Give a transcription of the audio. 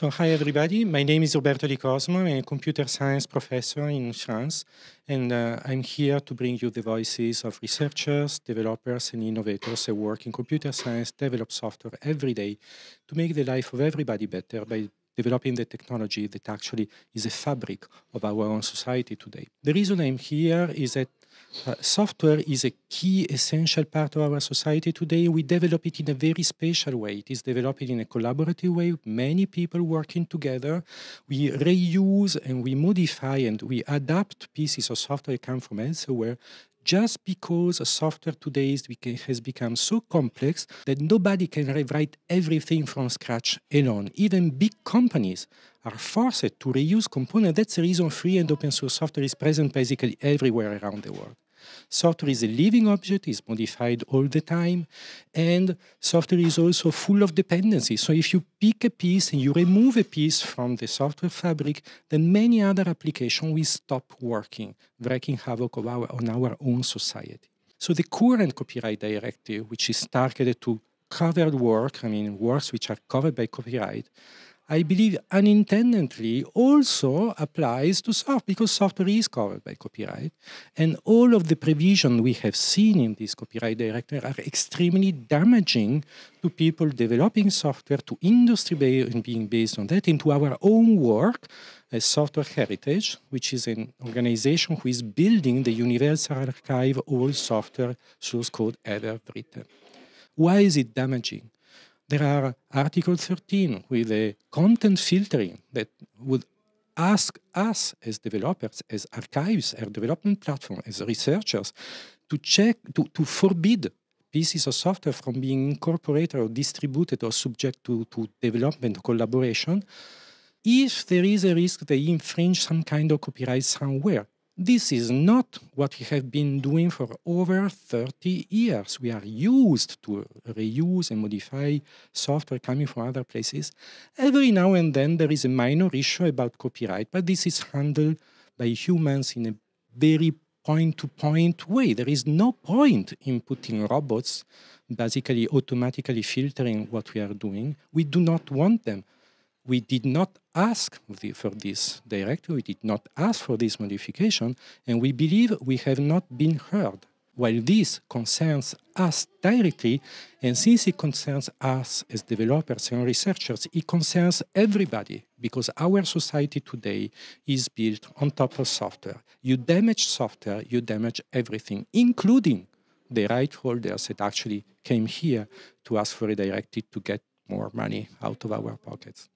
So hi everybody, my name is Roberto Di Cosmo, I'm a computer science professor in France, and uh, I'm here to bring you the voices of researchers, developers, and innovators who work in computer science, develop software every day to make the life of everybody better by developing the technology that actually is a fabric of our own society today. The reason I'm here is that uh, software is a key essential part of our society today. We develop it in a very special way. It is developed in a collaborative way, many people working together. We reuse and we modify and we adapt pieces of software that come from elsewhere just because software today has become so complex that nobody can rewrite everything from scratch alone. Even big companies are forced to reuse components. That's the reason free and open source software is present basically everywhere around the world. Software is a living object, is modified all the time, and software is also full of dependencies. So if you pick a piece and you remove a piece from the software fabric, then many other applications will stop working, wreaking havoc our, on our own society. So the current copyright directive, which is targeted to covered work, I mean works which are covered by copyright, I believe unintentionally also applies to software because software is covered by copyright. And all of the provision we have seen in this copyright directive are extremely damaging to people developing software, to industry being based on that, and to our own work as Software Heritage, which is an organization who is building the universal archive of all software source code ever written. Why is it damaging? There are Article 13 with a content filtering that would ask us as developers, as archives, as development platform, as researchers, to check, to, to forbid pieces of software from being incorporated or distributed or subject to, to development collaboration if there is a risk they infringe some kind of copyright somewhere. This is not what we have been doing for over 30 years. We are used to reuse and modify software coming from other places. Every now and then there is a minor issue about copyright, but this is handled by humans in a very point to point way. There is no point in putting robots basically automatically filtering what we are doing. We do not want them we did not ask the, for this directive, we did not ask for this modification, and we believe we have not been heard. While this concerns us directly, and since it concerns us as developers and researchers, it concerns everybody because our society today is built on top of software. You damage software, you damage everything, including the right holders that actually came here to ask for a directive to get more money out of our pockets.